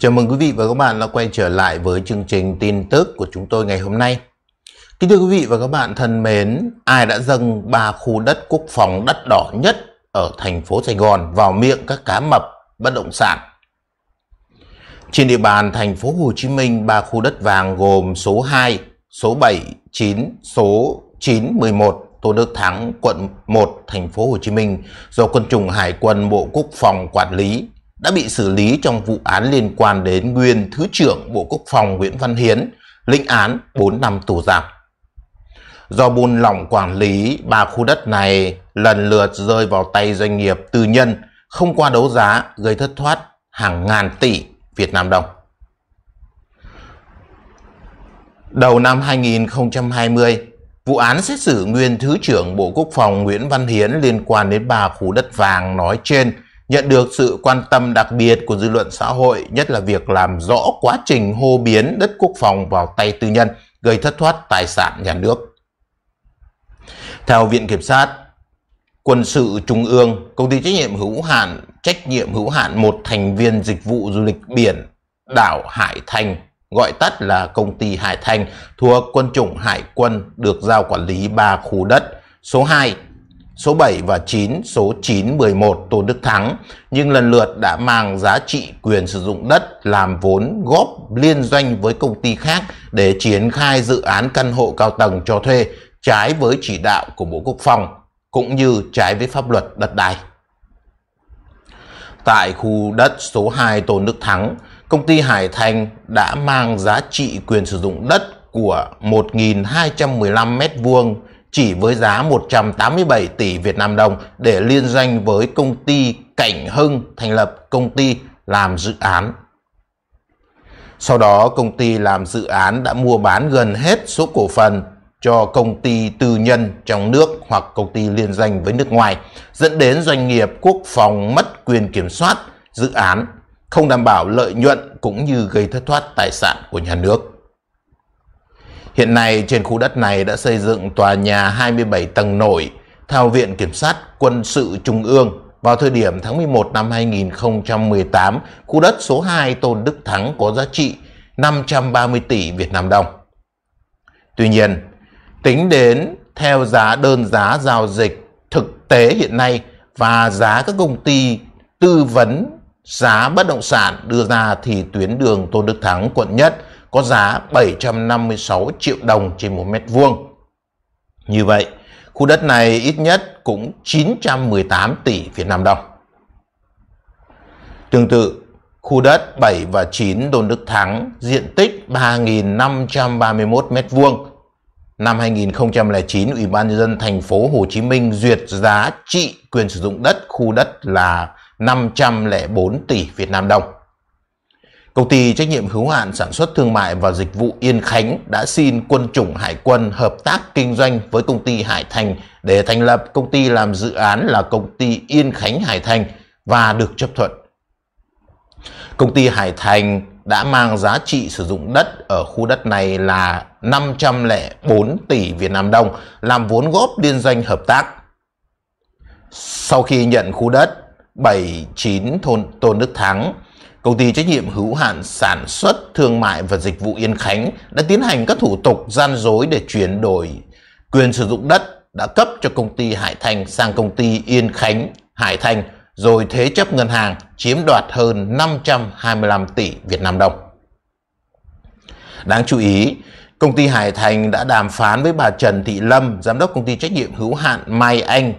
Chào mừng quý vị và các bạn đã quay trở lại với chương trình tin tức của chúng tôi ngày hôm nay. Kính thưa quý vị và các bạn thân mến, ai đã dâng ba khu đất quốc phòng đắt đỏ nhất ở thành phố Sài Gòn vào miệng các cá mập bất động sản? Trên địa bàn thành phố Hồ Chí Minh, ba khu đất vàng gồm số 2, số 7, 9, số 9, 11 Tôn Đức Thắng, quận 1, thành phố Hồ Chí Minh do quân chủng Hải quân Bộ Quốc phòng quản lý đã bị xử lý trong vụ án liên quan đến nguyên Thứ trưởng Bộ Quốc phòng Nguyễn Văn Hiến, lĩnh án 4 năm tù giam. Do buôn lỏng quản lý, ba khu đất này lần lượt rơi vào tay doanh nghiệp tư nhân không qua đấu giá gây thất thoát hàng ngàn tỷ Việt Nam đồng. Đầu năm 2020, vụ án xét xử nguyên Thứ trưởng Bộ Quốc phòng Nguyễn Văn Hiến liên quan đến ba khu đất vàng nói trên – nhận được sự quan tâm đặc biệt của dư luận xã hội, nhất là việc làm rõ quá trình hô biến đất quốc phòng vào tay tư nhân, gây thất thoát tài sản nhà nước. Theo Viện Kiểm sát Quân sự Trung ương, công ty trách nhiệm hữu hạn, trách nhiệm hữu hạn một thành viên dịch vụ du lịch biển đảo Hải Thành, gọi tắt là công ty Hải Thành, thuộc quân chủng Hải quân được giao quản lý 3 khu đất số 2, số 7 và 9, số 9, 11 tô Đức Thắng nhưng lần lượt đã mang giá trị quyền sử dụng đất làm vốn góp liên doanh với công ty khác để triển khai dự án căn hộ cao tầng cho thuê trái với chỉ đạo của Bộ Quốc phòng cũng như trái với pháp luật đất đai. Tại khu đất số 2 Tôn Đức Thắng, công ty Hải Thành đã mang giá trị quyền sử dụng đất của 1.215 m2 chỉ với giá 187 tỷ Việt Nam đồng để liên doanh với công ty Cảnh Hưng thành lập công ty làm dự án. Sau đó công ty làm dự án đã mua bán gần hết số cổ phần cho công ty tư nhân trong nước hoặc công ty liên danh với nước ngoài, dẫn đến doanh nghiệp quốc phòng mất quyền kiểm soát dự án, không đảm bảo lợi nhuận cũng như gây thất thoát tài sản của nhà nước. Hiện nay trên khu đất này đã xây dựng tòa nhà 27 tầng nổi theo Viện Kiểm sát Quân sự Trung ương. Vào thời điểm tháng 11 năm 2018, khu đất số 2 Tôn Đức Thắng có giá trị 530 tỷ Việt Nam đồng. Tuy nhiên, tính đến theo giá đơn giá giao dịch thực tế hiện nay và giá các công ty tư vấn giá bất động sản đưa ra thì tuyến đường Tôn Đức Thắng quận nhất có giá 756 triệu đồng trên một mét vuông. Như vậy, khu đất này ít nhất cũng 918 tỷ Việt Nam đồng. Tương tự, khu đất 7 và 9 Đôn Đức Thắng diện tích 3.531 mét vuông, Năm 2009, Ủy ban nhân dân thành phố Hồ Chí Minh duyệt giá trị quyền sử dụng đất khu đất là 504 tỷ Việt Nam đồng. Công ty trách nhiệm hữu hạn sản xuất thương mại và dịch vụ Yên Khánh đã xin quân chủng Hải quân hợp tác kinh doanh với công ty Hải Thành để thành lập công ty làm dự án là công ty Yên Khánh Hải Thành và được chấp thuận. Công ty Hải Thành đã mang giá trị sử dụng đất ở khu đất này là 504 tỷ Việt Nam đồng làm vốn góp liên doanh hợp tác. Sau khi nhận khu đất 79 thôn Tôn Đức Thắng Công ty trách nhiệm hữu hạn sản xuất thương mại và dịch vụ Yên Khánh đã tiến hành các thủ tục gian dối để chuyển đổi quyền sử dụng đất đã cấp cho công ty Hải Thành sang công ty Yên Khánh Hải Thành rồi thế chấp ngân hàng chiếm đoạt hơn 525 tỷ Việt Nam đồng. Đáng chú ý, công ty Hải Thành đã đàm phán với bà Trần Thị Lâm, giám đốc công ty trách nhiệm hữu hạn Mai Anh.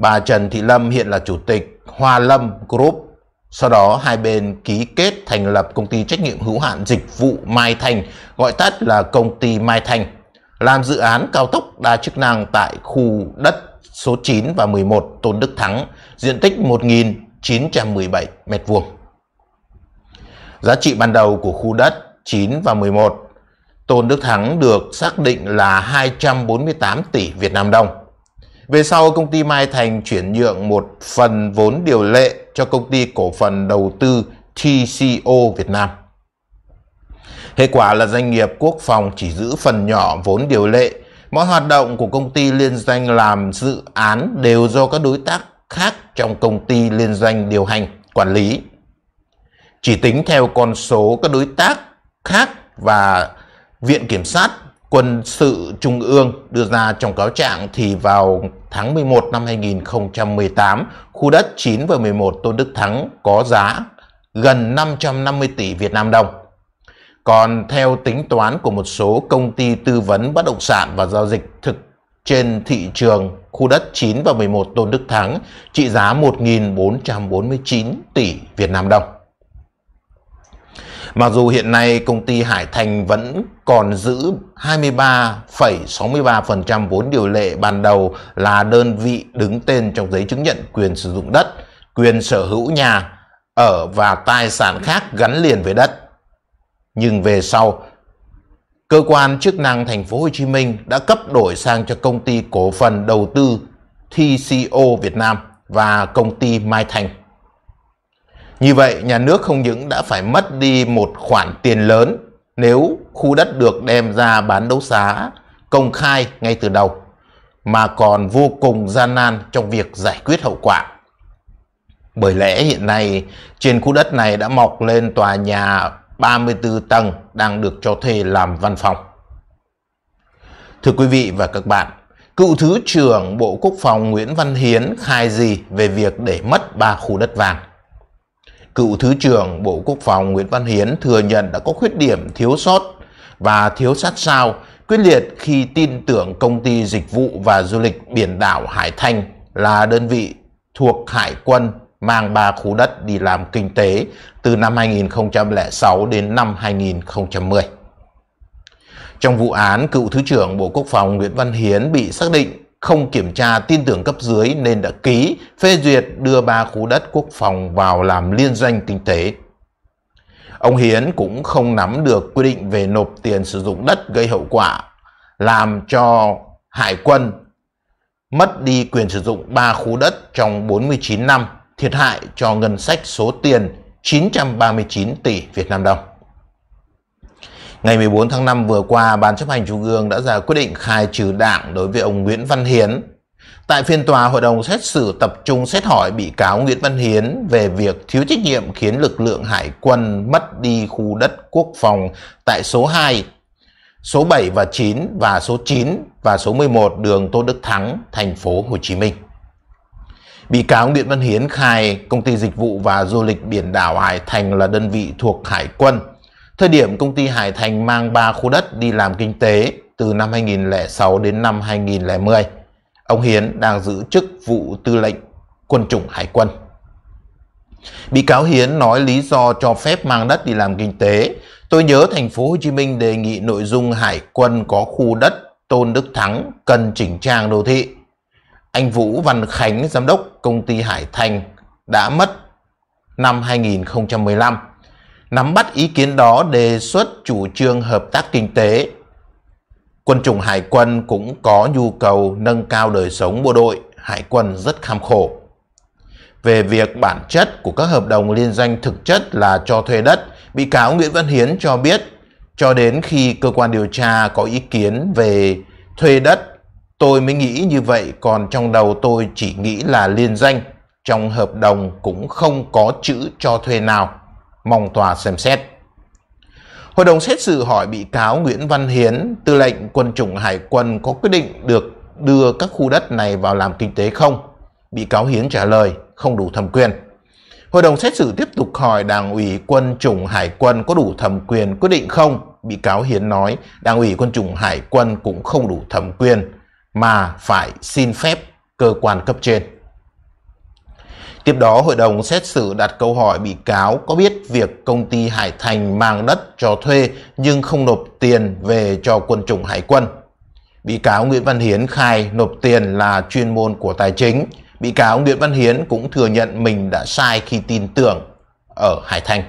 Bà Trần Thị Lâm hiện là chủ tịch Hoa Lâm Group sau đó hai bên ký kết thành lập công ty trách nhiệm hữu hạn dịch vụ Mai Thành, gọi tắt là công ty Mai Thành, làm dự án cao tốc đa chức năng tại khu đất số 9 và 11 Tôn Đức Thắng, diện tích 1.917 m2. Giá trị ban đầu của khu đất 9 và 11 Tôn Đức Thắng được xác định là 248 tỷ Việt Nam đồng. Về sau, công ty Mai Thành chuyển nhượng một phần vốn điều lệ cho công ty cổ phần đầu tư TCO Việt Nam. Hệ quả là doanh nghiệp quốc phòng chỉ giữ phần nhỏ vốn điều lệ. Mọi hoạt động của công ty liên doanh làm dự án đều do các đối tác khác trong công ty liên doanh điều hành, quản lý. Chỉ tính theo con số các đối tác khác và Viện Kiểm sát quân sự Trung ương đưa ra trong cáo trạng thì vào tháng 11 năm 2018, khu đất 9 và 11 Tôn Đức Thắng có giá gần 550 tỷ Việt Nam đồng. Còn theo tính toán của một số công ty tư vấn bất động sản và giao dịch thực trên thị trường, khu đất 9 và 11 Tôn Đức Thắng trị giá 1.449 tỷ Việt Nam đồng. Mặc dù hiện nay công ty Hải Thành vẫn còn giữ 23,63% vốn điều lệ ban đầu là đơn vị đứng tên trong giấy chứng nhận quyền sử dụng đất, quyền sở hữu nhà ở và tài sản khác gắn liền với đất. Nhưng về sau, cơ quan chức năng thành phố Hồ Chí Minh đã cấp đổi sang cho công ty cổ phần đầu tư TCO Việt Nam và công ty Mai Thành. Như vậy, nhà nước không những đã phải mất đi một khoản tiền lớn nếu khu đất được đem ra bán đấu giá công khai ngay từ đầu, mà còn vô cùng gian nan trong việc giải quyết hậu quả. Bởi lẽ hiện nay, trên khu đất này đã mọc lên tòa nhà 34 tầng đang được cho thuê làm văn phòng. Thưa quý vị và các bạn, cựu Thứ trưởng Bộ Quốc phòng Nguyễn Văn Hiến khai gì về việc để mất ba khu đất vàng? Cựu Thứ trưởng Bộ Quốc phòng Nguyễn Văn Hiến thừa nhận đã có khuyết điểm thiếu sót và thiếu sát sao quyết liệt khi tin tưởng công ty dịch vụ và du lịch biển đảo Hải Thanh là đơn vị thuộc Hải quân mang ba khu đất đi làm kinh tế từ năm 2006 đến năm 2010. Trong vụ án, cựu Thứ trưởng Bộ Quốc phòng Nguyễn Văn Hiến bị xác định không kiểm tra tin tưởng cấp dưới nên đã ký phê duyệt đưa ba khu đất quốc phòng vào làm liên doanh kinh tế. Ông Hiến cũng không nắm được quy định về nộp tiền sử dụng đất gây hậu quả, làm cho hải quân mất đi quyền sử dụng ba khu đất trong 49 năm, thiệt hại cho ngân sách số tiền 939 tỷ Việt Nam đồng. Ngày 14 tháng 5 vừa qua, Ban chấp hành Trung ương đã ra quyết định khai trừ đảng đối với ông Nguyễn Văn Hiến. Tại phiên tòa, hội đồng xét xử tập trung xét hỏi bị cáo Nguyễn Văn Hiến về việc thiếu trách nhiệm khiến lực lượng hải quân mất đi khu đất quốc phòng tại số 2, số 7 và 9 và số 9 và số 11 đường Tô Đức Thắng, thành phố Hồ Chí Minh. Bị cáo Nguyễn Văn Hiến khai công ty dịch vụ và du lịch biển đảo Hải Thành là đơn vị thuộc Hải quân – Thời điểm công ty Hải Thành mang 3 khu đất đi làm kinh tế từ năm 2006 đến năm 2010, ông Hiến đang giữ chức vụ tư lệnh quân chủng hải quân. Bị cáo Hiến nói lý do cho phép mang đất đi làm kinh tế. Tôi nhớ thành phố Hồ Chí Minh đề nghị nội dung hải quân có khu đất Tôn Đức Thắng cần chỉnh trang đô thị. Anh Vũ Văn Khánh, giám đốc công ty Hải Thành đã mất năm 2015 nắm bắt ý kiến đó đề xuất chủ trương hợp tác kinh tế. Quân chủng hải quân cũng có nhu cầu nâng cao đời sống bộ đội, hải quân rất kham khổ. Về việc bản chất của các hợp đồng liên danh thực chất là cho thuê đất, bị cáo Nguyễn Văn Hiến cho biết cho đến khi cơ quan điều tra có ý kiến về thuê đất, tôi mới nghĩ như vậy còn trong đầu tôi chỉ nghĩ là liên danh, trong hợp đồng cũng không có chữ cho thuê nào mong tòa xem xét. Hội đồng xét xử hỏi bị cáo Nguyễn Văn Hiến, tư lệnh quân chủng Hải quân có quyết định được đưa các khu đất này vào làm kinh tế không? Bị cáo Hiến trả lời không đủ thẩm quyền. Hội đồng xét xử tiếp tục hỏi Đảng ủy quân chủng Hải quân có đủ thẩm quyền quyết định không? Bị cáo Hiến nói Đảng ủy quân chủng Hải quân cũng không đủ thẩm quyền mà phải xin phép cơ quan cấp trên. Tiếp đó, hội đồng xét xử đặt câu hỏi bị cáo có biết việc công ty Hải Thành mang đất cho thuê nhưng không nộp tiền về cho quân chủng hải quân. Bị cáo Nguyễn Văn Hiến khai nộp tiền là chuyên môn của tài chính. Bị cáo Nguyễn Văn Hiến cũng thừa nhận mình đã sai khi tin tưởng ở Hải Thành.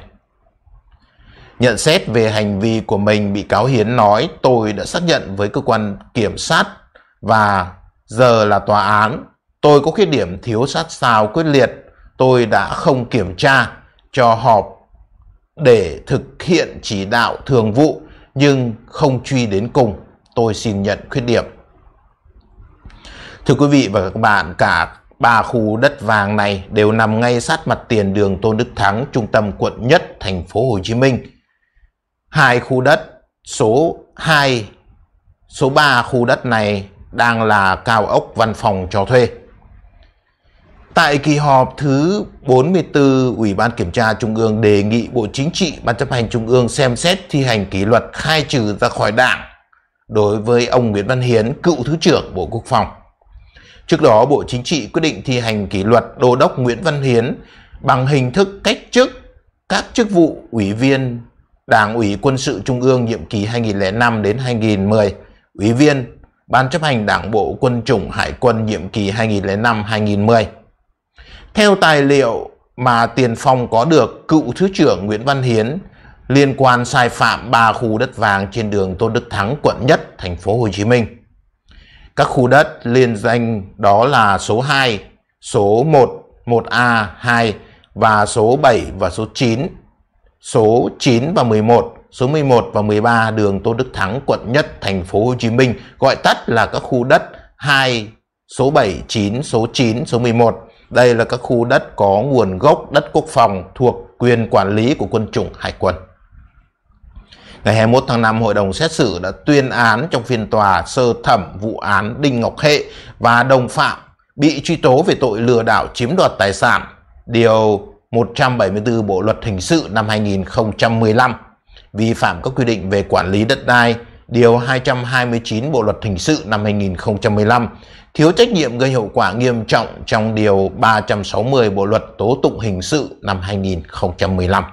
Nhận xét về hành vi của mình, bị cáo Hiến nói tôi đã xác nhận với cơ quan kiểm sát và giờ là tòa án Tôi có khuyết điểm thiếu sát sao quyết liệt, tôi đã không kiểm tra cho họp để thực hiện chỉ đạo thường vụ nhưng không truy đến cùng. Tôi xin nhận khuyết điểm. Thưa quý vị và các bạn, cả ba khu đất vàng này đều nằm ngay sát mặt tiền đường Tôn Đức Thắng, trung tâm quận nhất, thành phố Hồ Chí Minh. Hai khu đất số 2, số 3 khu đất này đang là cao ốc văn phòng cho thuê. Tại kỳ họp thứ 44, Ủy ban Kiểm tra Trung ương đề nghị Bộ Chính trị, Ban chấp hành Trung ương xem xét thi hành kỷ luật khai trừ ra khỏi Đảng đối với ông Nguyễn Văn Hiến, cựu Thứ trưởng Bộ Quốc phòng. Trước đó, Bộ Chính trị quyết định thi hành kỷ luật Đô đốc Nguyễn Văn Hiến bằng hình thức cách chức các chức vụ ủy viên Đảng ủy Quân sự Trung ương nhiệm kỳ 2005 đến 2010, ủy viên Ban chấp hành Đảng bộ Quân chủng Hải quân nhiệm kỳ 2005-2010 theo tài liệu mà tiền Phong có được, cựu Thứ trưởng Nguyễn Văn Hiến liên quan sai phạm 3 khu đất vàng trên đường Tôn Đức Thắng, quận Nhất, thành phố Hồ Chí Minh. Các khu đất liên danh đó là số 2, số 1, 1A, 2 và số 7 và số 9, số 9 và 11, số 11 và 13 đường Tôn Đức Thắng, quận Nhất, thành phố Hồ Chí Minh, gọi tắt là các khu đất 2, số 7, 9, số 9, số 11 đây là các khu đất có nguồn gốc đất quốc phòng thuộc quyền quản lý của quân chủng hải quân. Ngày 21 tháng 5, Hội đồng xét xử đã tuyên án trong phiên tòa sơ thẩm vụ án Đinh Ngọc Hệ và đồng phạm bị truy tố về tội lừa đảo chiếm đoạt tài sản, điều 174 Bộ luật hình sự năm 2015, vi phạm các quy định về quản lý đất đai, Điều 229 Bộ Luật Hình sự năm 2015, thiếu trách nhiệm gây hậu quả nghiêm trọng trong Điều 360 Bộ Luật Tố Tụng Hình sự năm 2015.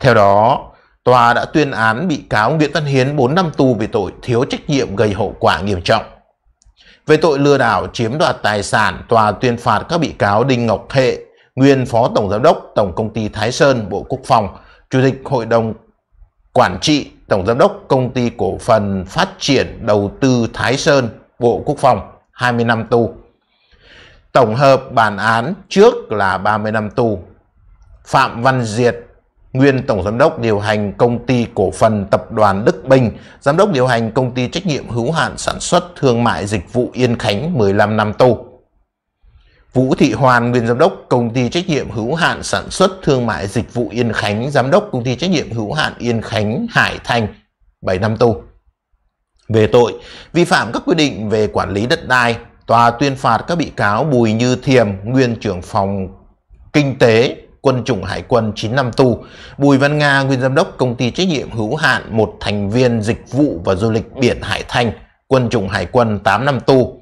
Theo đó, tòa đã tuyên án bị cáo Nguyễn Văn Hiến 4 năm tù về tội thiếu trách nhiệm gây hậu quả nghiêm trọng. Về tội lừa đảo chiếm đoạt tài sản, tòa tuyên phạt các bị cáo Đinh Ngọc Hệ, nguyên Phó Tổng Giám đốc Tổng Công ty Thái Sơn Bộ Quốc phòng, Chủ tịch Hội đồng Quản trị Tổng Giám đốc Công ty Cổ phần Phát triển Đầu tư Thái Sơn, Bộ Quốc phòng 20 năm tù. Tổng hợp bản án trước là 30 năm tù. Phạm Văn Diệt, nguyên Tổng Giám đốc điều hành Công ty Cổ phần Tập đoàn Đức Bình, Giám đốc điều hành Công ty Trách nhiệm Hữu hạn Sản xuất Thương mại Dịch vụ Yên Khánh 15 năm tù. Vũ Thị Hoàn, nguyên giám đốc công ty trách nhiệm hữu hạn sản xuất thương mại dịch vụ Yên Khánh, giám đốc công ty trách nhiệm hữu hạn Yên Khánh Hải Thành, 7 năm tù. Về tội vi phạm các quy định về quản lý đất đai, tòa tuyên phạt các bị cáo Bùi Như Thiềm, nguyên trưởng phòng kinh tế quân chủng hải quân 9 năm tù, Bùi Văn Nga, nguyên giám đốc công ty trách nhiệm hữu hạn một thành viên dịch vụ và du lịch biển Hải Thành, quân chủng hải quân 8 năm tù.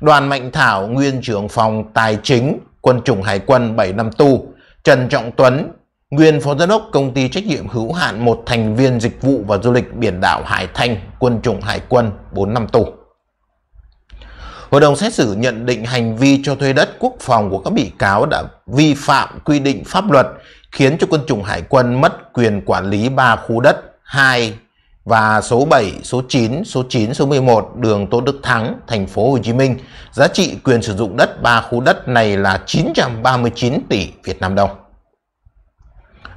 Đoàn Mạnh Thảo, nguyên trưởng phòng tài chính, quân chủng hải quân 7 năm tu, Trần Trọng Tuấn, nguyên phó giám đốc công ty trách nhiệm hữu hạn một thành viên dịch vụ và du lịch biển đảo Hải Thanh, quân chủng hải quân 4 năm tù. Hội đồng xét xử nhận định hành vi cho thuê đất quốc phòng của các bị cáo đã vi phạm quy định pháp luật khiến cho quân chủng hải quân mất quyền quản lý 3 khu đất, 2 và số 7, số 9, số 9, số 11 đường Tô Đức Thắng, thành phố Hồ Chí Minh. Giá trị quyền sử dụng đất ba khu đất này là 939 tỷ Việt Nam đồng.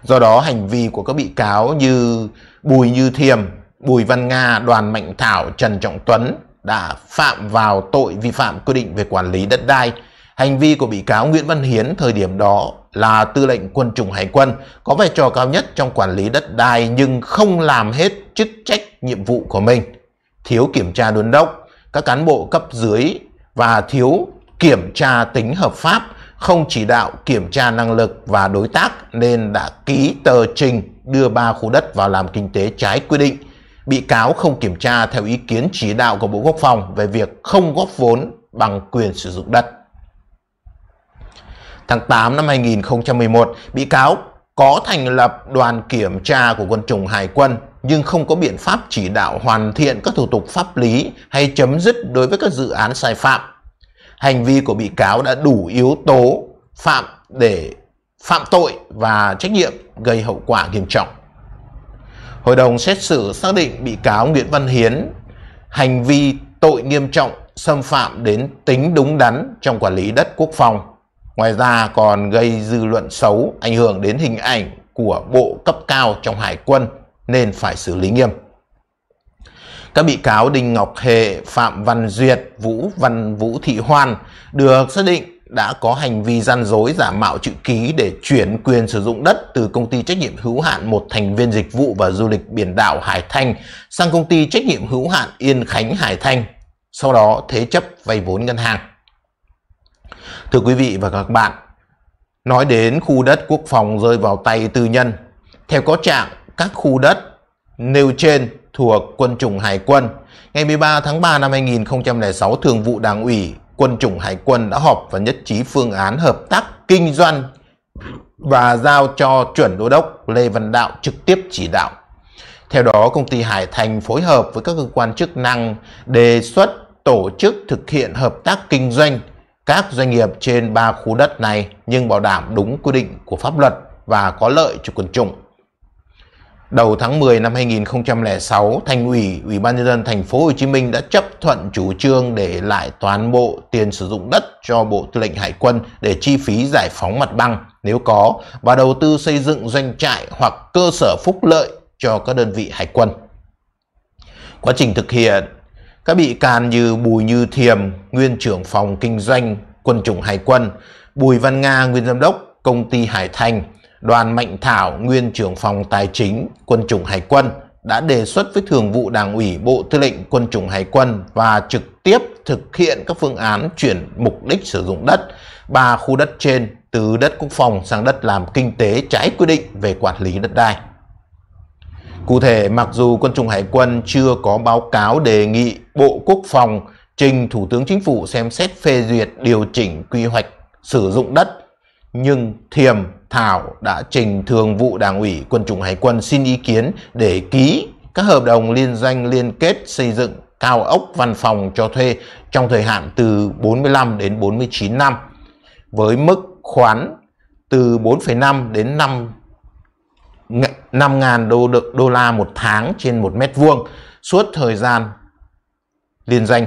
Do đó hành vi của các bị cáo như Bùi Như Thiềm, Bùi Văn Nga, Đoàn Mạnh Thảo, Trần Trọng Tuấn đã phạm vào tội vi phạm quy định về quản lý đất đai Hành vi của bị cáo Nguyễn Văn Hiến thời điểm đó là tư lệnh quân chủng hải quân, có vai trò cao nhất trong quản lý đất đai nhưng không làm hết chức trách nhiệm vụ của mình. Thiếu kiểm tra đôn đốc, các cán bộ cấp dưới và thiếu kiểm tra tính hợp pháp, không chỉ đạo kiểm tra năng lực và đối tác nên đã ký tờ trình đưa ba khu đất vào làm kinh tế trái quy định. Bị cáo không kiểm tra theo ý kiến chỉ đạo của Bộ Quốc phòng về việc không góp vốn bằng quyền sử dụng đất tháng 8 năm 2011, bị cáo có thành lập đoàn kiểm tra của quân chủng Hải quân nhưng không có biện pháp chỉ đạo hoàn thiện các thủ tục pháp lý hay chấm dứt đối với các dự án sai phạm. Hành vi của bị cáo đã đủ yếu tố phạm để phạm tội và trách nhiệm gây hậu quả nghiêm trọng. Hội đồng xét xử xác định bị cáo Nguyễn Văn Hiến hành vi tội nghiêm trọng xâm phạm đến tính đúng đắn trong quản lý đất quốc phòng Ngoài ra còn gây dư luận xấu, ảnh hưởng đến hình ảnh của bộ cấp cao trong hải quân nên phải xử lý nghiêm. Các bị cáo Đinh Ngọc Hệ, Phạm Văn Duyệt, Vũ Văn Vũ Thị Hoan được xác định đã có hành vi gian dối giả mạo chữ ký để chuyển quyền sử dụng đất từ công ty trách nhiệm hữu hạn một thành viên dịch vụ và du lịch biển đảo Hải Thanh sang công ty trách nhiệm hữu hạn Yên Khánh Hải Thanh, sau đó thế chấp vay vốn ngân hàng. Thưa quý vị và các bạn, nói đến khu đất quốc phòng rơi vào tay tư nhân, theo có trạng, các khu đất nêu trên thuộc quân chủng Hải quân. Ngày 13 tháng 3 năm 2006, Thường vụ Đảng ủy quân chủng Hải quân đã họp và nhất trí phương án hợp tác kinh doanh và giao cho chuẩn đô đốc Lê Văn Đạo trực tiếp chỉ đạo. Theo đó, công ty Hải Thành phối hợp với các cơ quan chức năng đề xuất tổ chức thực hiện hợp tác kinh doanh các doanh nghiệp trên ba khu đất này nhưng bảo đảm đúng quy định của pháp luật và có lợi cho quần chúng. Đầu tháng 10 năm 2006, Thành ủy, Ủy ban nhân dân thành phố Hồ Chí Minh đã chấp thuận chủ trương để lại toàn bộ tiền sử dụng đất cho Bộ Tư lệnh Hải quân để chi phí giải phóng mặt bằng nếu có và đầu tư xây dựng doanh trại hoặc cơ sở phúc lợi cho các đơn vị hải quân. Quá trình thực hiện các bị can như Bùi Như Thiềm, nguyên trưởng phòng kinh doanh quân chủng hải quân, Bùi Văn Nga, nguyên giám đốc công ty Hải Thành, Đoàn Mạnh Thảo, nguyên trưởng phòng tài chính quân chủng hải quân đã đề xuất với Thường vụ Đảng ủy Bộ Tư lệnh Quân chủng Hải quân và trực tiếp thực hiện các phương án chuyển mục đích sử dụng đất ba khu đất trên từ đất quốc phòng sang đất làm kinh tế trái quy định về quản lý đất đai. Cụ thể, mặc dù quân chủng hải quân chưa có báo cáo đề nghị Bộ Quốc phòng trình Thủ tướng Chính phủ xem xét phê duyệt điều chỉnh quy hoạch sử dụng đất, nhưng Thiềm Thảo đã trình Thường vụ Đảng ủy quân chủng hải quân xin ý kiến để ký các hợp đồng liên danh liên kết xây dựng cao ốc văn phòng cho thuê trong thời hạn từ 45 đến 49 năm với mức khoán từ 4,5 đến 5 5.000 đô, đô la một tháng trên một mét vuông suốt thời gian liên danh.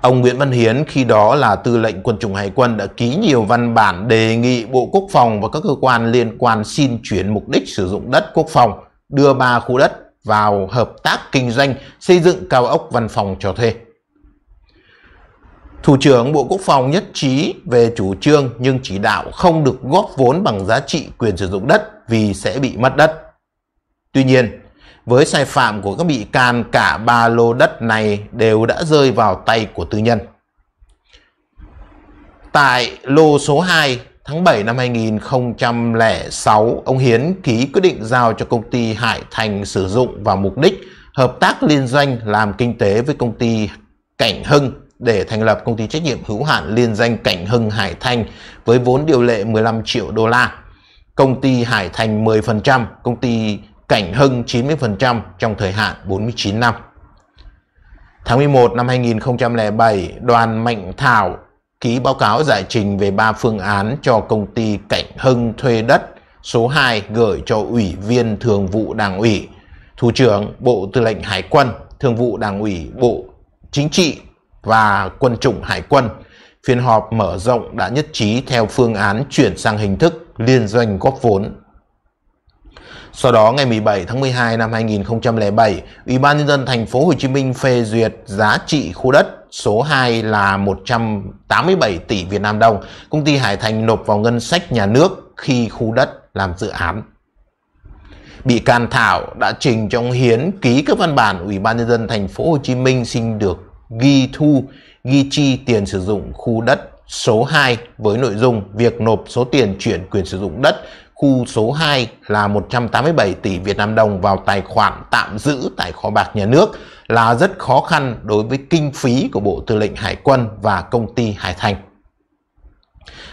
Ông Nguyễn Văn Hiến khi đó là tư lệnh quân chủng hải quân đã ký nhiều văn bản đề nghị Bộ Quốc phòng và các cơ quan liên quan xin chuyển mục đích sử dụng đất quốc phòng, đưa ba khu đất vào hợp tác kinh doanh xây dựng cao ốc văn phòng cho thuê. Thủ trưởng Bộ Quốc phòng nhất trí về chủ trương nhưng chỉ đạo không được góp vốn bằng giá trị quyền sử dụng đất vì sẽ bị mất đất. Tuy nhiên, với sai phạm của các bị can cả ba lô đất này đều đã rơi vào tay của tư nhân. Tại lô số 2 tháng 7 năm 2006, ông Hiến ký quyết định giao cho công ty Hải Thành sử dụng vào mục đích hợp tác liên doanh làm kinh tế với công ty Cảnh Hưng để thành lập công ty trách nhiệm hữu hạn liên danh Cảnh Hưng Hải Thành với vốn điều lệ 15 triệu đô la. Công ty Hải Thành 10%, công ty Cảnh Hưng 90% trong thời hạn 49 năm. Tháng 11 năm 2007, đoàn Mạnh Thảo ký báo cáo giải trình về ba phương án cho công ty Cảnh Hưng thuê đất số 2 gửi cho Ủy viên Thường vụ Đảng ủy, Thủ trưởng Bộ Tư lệnh Hải quân, Thường vụ Đảng ủy Bộ Chính trị và quân chủng hải quân. Phiên họp mở rộng đã nhất trí theo phương án chuyển sang hình thức liên doanh góp vốn. Sau đó ngày 17 tháng 12 năm 2007, Ủy ban nhân dân thành phố Hồ Chí Minh phê duyệt giá trị khu đất số 2 là 187 tỷ Việt Nam đồng. Công ty Hải Thành nộp vào ngân sách nhà nước khi khu đất làm dự án. Bị can Thảo đã trình trong hiến ký các văn bản Ủy ban nhân dân thành phố Hồ Chí Minh xin được ghi thu, ghi chi tiền sử dụng khu đất số 2 với nội dung việc nộp số tiền chuyển quyền sử dụng đất khu số 2 là 187 tỷ Việt Nam đồng vào tài khoản tạm giữ tại kho bạc nhà nước là rất khó khăn đối với kinh phí của Bộ Tư lệnh Hải quân và công ty Hải Thành.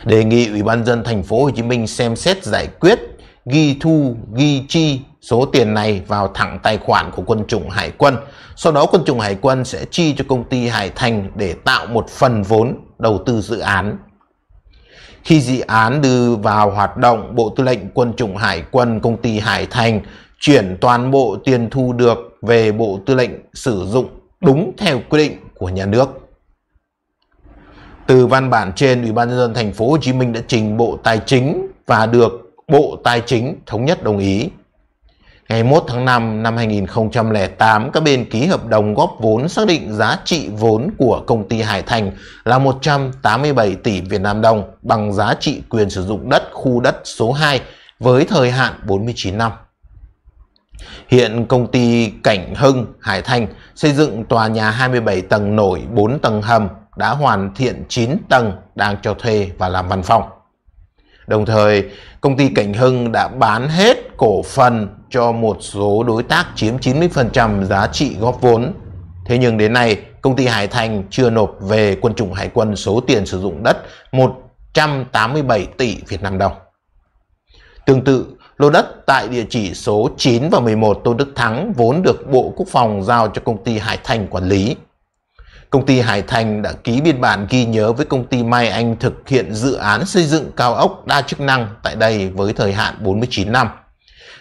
Đề nghị Ủy ban dân thành phố Hồ Chí Minh xem xét giải quyết ghi thu, ghi chi Số tiền này vào thẳng tài khoản của quân chủng Hải quân. Sau đó quân chủng Hải quân sẽ chi cho công ty Hải Thành để tạo một phần vốn đầu tư dự án. Khi dự án đưa vào hoạt động, Bộ Tư lệnh Quân chủng Hải quân công ty Hải Thành chuyển toàn bộ tiền thu được về Bộ Tư lệnh sử dụng đúng theo quy định của nhà nước. Từ văn bản trên, Ủy ban nhân dân thành phố Hồ Chí Minh đã trình Bộ Tài chính và được Bộ Tài chính thống nhất đồng ý. Ngày 1 tháng 5 năm 2008, các bên ký hợp đồng góp vốn xác định giá trị vốn của công ty Hải Thành là 187 tỷ Việt Nam đồng bằng giá trị quyền sử dụng đất khu đất số 2 với thời hạn 49 năm. Hiện công ty Cảnh Hưng Hải Thành xây dựng tòa nhà 27 tầng nổi 4 tầng hầm đã hoàn thiện 9 tầng đang cho thuê và làm văn phòng. Đồng thời, công ty Cảnh Hưng đã bán hết cổ phần cho một số đối tác chiếm 90% giá trị góp vốn. Thế nhưng đến nay, công ty Hải Thành chưa nộp về quân chủng hải quân số tiền sử dụng đất 187 tỷ Việt Nam đồng. Tương tự, lô đất tại địa chỉ số 9 và 11 Tôn Đức Thắng vốn được Bộ Quốc phòng giao cho công ty Hải Thành quản lý công ty Hải Thành đã ký biên bản ghi nhớ với công ty Mai Anh thực hiện dự án xây dựng cao ốc đa chức năng tại đây với thời hạn 49 năm.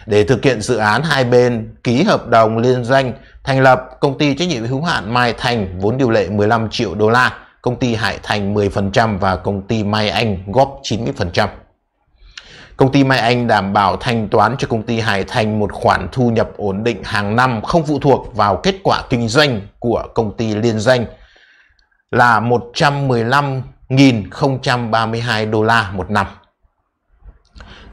Để thực hiện dự án, hai bên ký hợp đồng liên doanh thành lập công ty trách nhiệm hữu hạn Mai Thành vốn điều lệ 15 triệu đô la, công ty Hải Thành 10% và công ty Mai Anh góp 90%. Công ty Mai Anh đảm bảo thanh toán cho công ty Hải Thành một khoản thu nhập ổn định hàng năm không phụ thuộc vào kết quả kinh doanh của công ty liên doanh là 115.032 đô la một năm.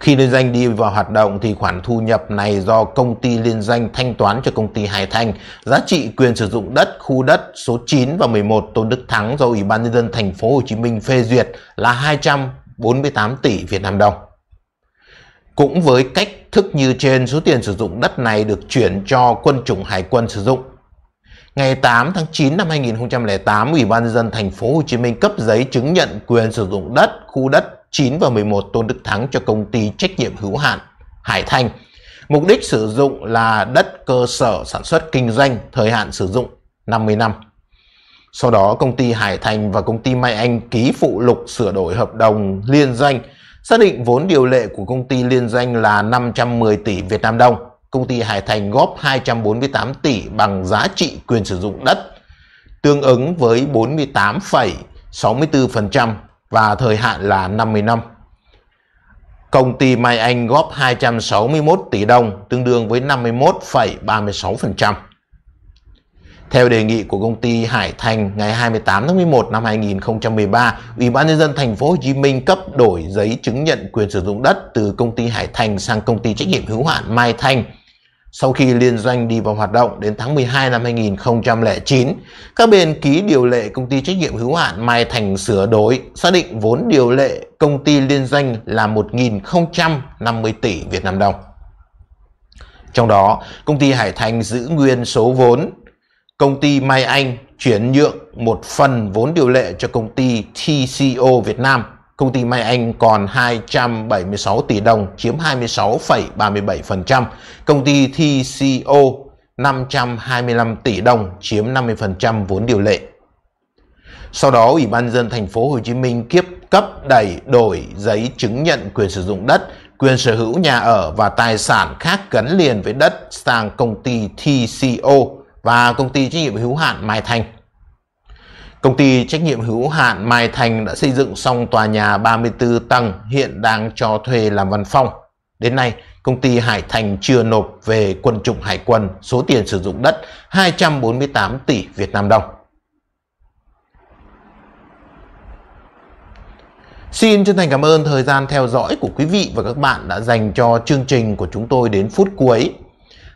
Khi liên doanh đi vào hoạt động thì khoản thu nhập này do công ty liên doanh thanh toán cho công ty Hải Thành. Giá trị quyền sử dụng đất, khu đất số 9 và 11 Tôn Đức Thắng do Ủy ban nhân dân thành phố Hồ Chí Minh phê duyệt là 248 tỷ Việt Nam đồng. Cũng với cách thức như trên, số tiền sử dụng đất này được chuyển cho quân chủng hải quân sử dụng. Ngày 8 tháng 9 năm 2008, Ủy ban nhân dân thành phố Hồ Chí Minh cấp giấy chứng nhận quyền sử dụng đất khu đất 9 và 11 Tôn Đức Thắng cho công ty trách nhiệm hữu hạn Hải Thành. Mục đích sử dụng là đất cơ sở sản xuất kinh doanh, thời hạn sử dụng 50 năm. Sau đó, công ty Hải Thành và công ty Mai Anh ký phụ lục sửa đổi hợp đồng liên doanh xác định vốn điều lệ của công ty liên doanh là 510 tỷ Việt Nam đồng. Công ty Hải Thành góp 248 tỷ bằng giá trị quyền sử dụng đất, tương ứng với 48,64% và thời hạn là 50 năm. Công ty Mai Anh góp 261 tỷ đồng, tương đương với 51,36%. Theo đề nghị của công ty Hải Thành ngày 28 tháng 11 năm 2013, Ủy ban nhân dân thành phố Hồ Chí Minh cấp đổi giấy chứng nhận quyền sử dụng đất từ công ty Hải Thành sang công ty trách nhiệm hữu hạn Mai Thanh. Sau khi liên doanh đi vào hoạt động đến tháng 12 năm 2009, các bên ký điều lệ công ty trách nhiệm hữu hạn Mai Thành sửa đổi, xác định vốn điều lệ công ty liên doanh là 1.050 tỷ Việt Nam đồng. Trong đó, công ty Hải Thành giữ nguyên số vốn công ty Mai Anh chuyển nhượng một phần vốn điều lệ cho công ty TCO Việt Nam. Công ty Mai Anh còn 276 tỷ đồng chiếm 26,37%. Công ty TCO 525 tỷ đồng chiếm 50% vốn điều lệ. Sau đó, Ủy ban dân thành phố Hồ Chí Minh kiếp cấp đẩy đổi giấy chứng nhận quyền sử dụng đất, quyền sở hữu nhà ở và tài sản khác gắn liền với đất sang công ty TCO và công ty trách nhiệm hữu hạn Mai Thành. Công ty trách nhiệm hữu hạn Mai Thành đã xây dựng xong tòa nhà 34 tầng hiện đang cho thuê làm văn phòng. Đến nay, công ty Hải Thành chưa nộp về quân chủng hải quân số tiền sử dụng đất 248 tỷ Việt Nam đồng. Xin chân thành cảm ơn thời gian theo dõi của quý vị và các bạn đã dành cho chương trình của chúng tôi đến phút cuối.